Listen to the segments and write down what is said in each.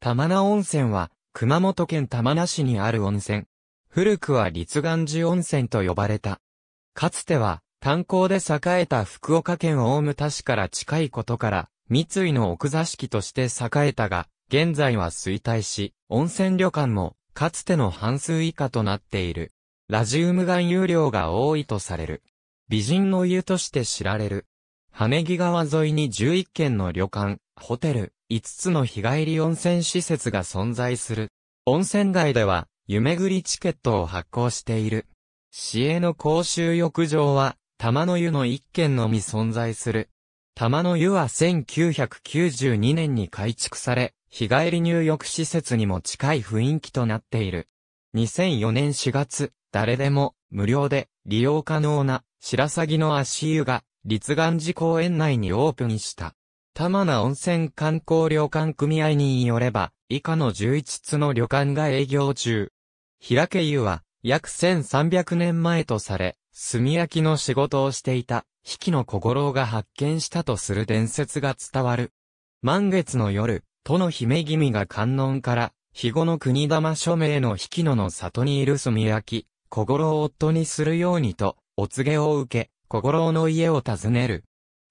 玉名温泉は、熊本県玉名市にある温泉。古くは立岩寺温泉と呼ばれた。かつては、炭鉱で栄えた福岡県大牟田市から近いことから、三井の奥座敷として栄えたが、現在は衰退し、温泉旅館も、かつての半数以下となっている。ラジウム含有量が多いとされる。美人の湯として知られる。羽木川沿いに11軒の旅館、ホテル、5つの日帰り温泉施設が存在する。温泉街では、湯巡りチケットを発行している。市営の公衆浴場は、玉の湯の1軒のみ存在する。玉の湯は1992年に改築され、日帰り入浴施設にも近い雰囲気となっている。2004年4月、誰でも無料で利用可能な白鷺の足湯が立岩寺公園内にオープンした。玉名温泉観光旅館組合によれば、以下の11つの旅館が営業中。平家湯は、約1300年前とされ、炭焼きの仕事をしていた、比企の小五郎が発見したとする伝説が伝わる。満月の夜、都の姫君が観音から、肥後の国玉署名の比企野の里にいる炭焼き、小五郎を夫にするようにと、お告げを受け、小五郎の家を訪ねる。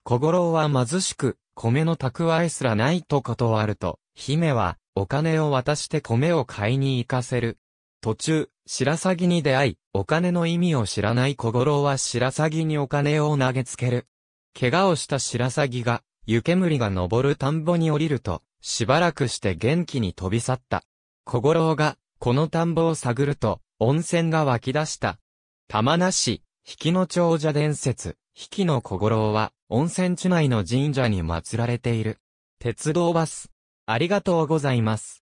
小五郎は貧しく、米の蓄えすらないと断ると、姫は、お金を渡して米を買いに行かせる。途中、白鷺に出会い、お金の意味を知らない小五郎は白鷺にお金を投げつける。怪我をした白鷺が、湯煙が昇る田んぼに降りると、しばらくして元気に飛び去った。小五郎が、この田んぼを探ると、温泉が湧き出した。玉名市、引きの長者伝説、引きの小五郎は、温泉地内の神社に祀られている。鉄道バス。ありがとうございます。